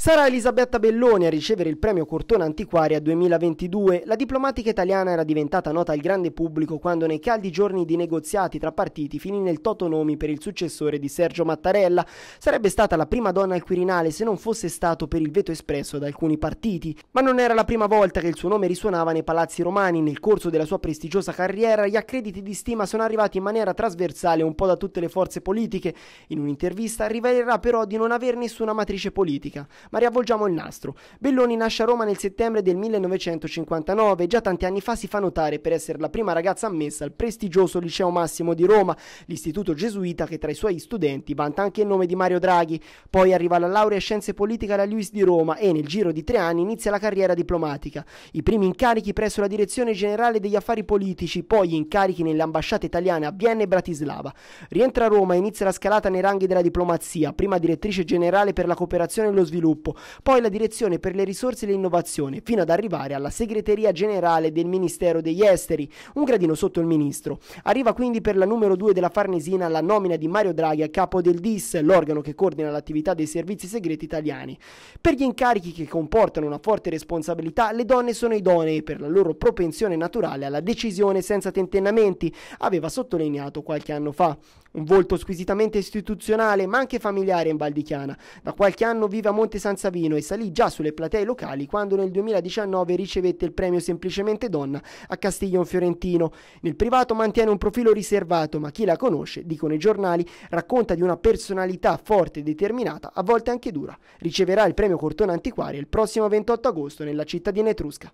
Sarà Elisabetta Belloni a ricevere il premio Cortona Antiquaria 2022. La diplomatica italiana era diventata nota al grande pubblico quando nei caldi giorni di negoziati tra partiti finì nel toto nomi per il successore di Sergio Mattarella. Sarebbe stata la prima donna al Quirinale se non fosse stato per il veto espresso da alcuni partiti. Ma non era la prima volta che il suo nome risuonava nei palazzi romani. Nel corso della sua prestigiosa carriera gli accrediti di stima sono arrivati in maniera trasversale un po' da tutte le forze politiche. In un'intervista rivelerà però di non avere nessuna matrice politica ma riavvolgiamo il nastro. Belloni nasce a Roma nel settembre del 1959 e già tanti anni fa si fa notare per essere la prima ragazza ammessa al prestigioso Liceo Massimo di Roma, l'istituto gesuita che tra i suoi studenti vanta anche il nome di Mario Draghi. Poi arriva la laurea in scienze politiche alla Luis di Roma e nel giro di tre anni inizia la carriera diplomatica. I primi incarichi presso la direzione generale degli affari politici, poi incarichi nelle ambasciate italiane a Vienna e Bratislava. Rientra a Roma e inizia la scalata nei ranghi della diplomazia, prima direttrice generale per la cooperazione e lo sviluppo sviluppo, poi la direzione per le risorse e l'innovazione, fino ad arrivare alla segreteria generale del Ministero degli Esteri, un gradino sotto il ministro. Arriva quindi per la numero 2 della Farnesina la nomina di Mario Draghi a capo del DIS, l'organo che coordina l'attività dei servizi segreti italiani. Per gli incarichi che comportano una forte responsabilità, le donne sono idonee per la loro propensione naturale alla decisione senza tentennamenti, aveva sottolineato qualche anno fa. Un volto squisitamente istituzionale ma anche familiare in Valdichiana. Da qualche anno vive a Monte San San Savino e salì già sulle platee locali quando nel 2019 ricevette il premio Semplicemente Donna a Castiglion Fiorentino. Nel privato mantiene un profilo riservato, ma chi la conosce, dicono i giornali, racconta di una personalità forte e determinata, a volte anche dura. Riceverà il premio Cortona Antiquaria il prossimo 28 agosto nella cittadina etrusca.